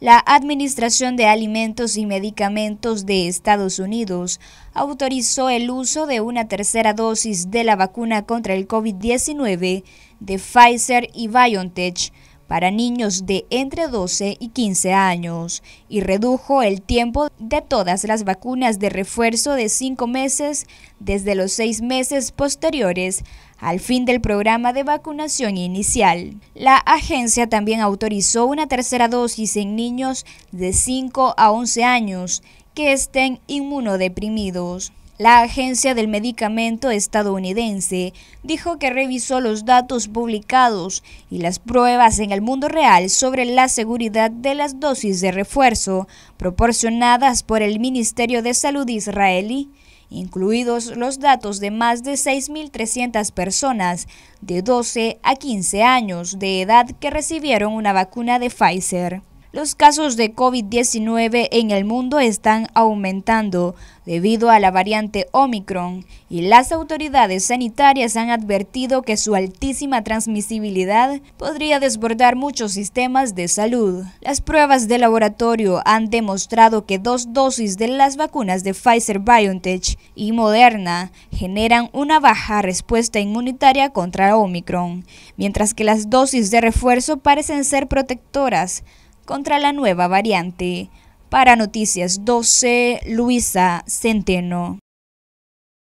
la Administración de Alimentos y Medicamentos de Estados Unidos autorizó el uso de una tercera dosis de la vacuna contra el COVID-19 de Pfizer y BioNTech para niños de entre 12 y 15 años y redujo el tiempo de todas las vacunas de refuerzo de cinco meses desde los seis meses posteriores al fin del programa de vacunación inicial. La agencia también autorizó una tercera dosis en niños de 5 a 11 años que estén inmunodeprimidos. La Agencia del Medicamento estadounidense dijo que revisó los datos publicados y las pruebas en el mundo real sobre la seguridad de las dosis de refuerzo proporcionadas por el Ministerio de Salud israelí incluidos los datos de más de 6.300 personas de 12 a 15 años de edad que recibieron una vacuna de Pfizer. Los casos de COVID-19 en el mundo están aumentando debido a la variante Omicron y las autoridades sanitarias han advertido que su altísima transmisibilidad podría desbordar muchos sistemas de salud. Las pruebas de laboratorio han demostrado que dos dosis de las vacunas de Pfizer BioNTech y Moderna generan una baja respuesta inmunitaria contra Omicron, mientras que las dosis de refuerzo parecen ser protectoras contra la nueva variante. Para Noticias 12, Luisa Centeno.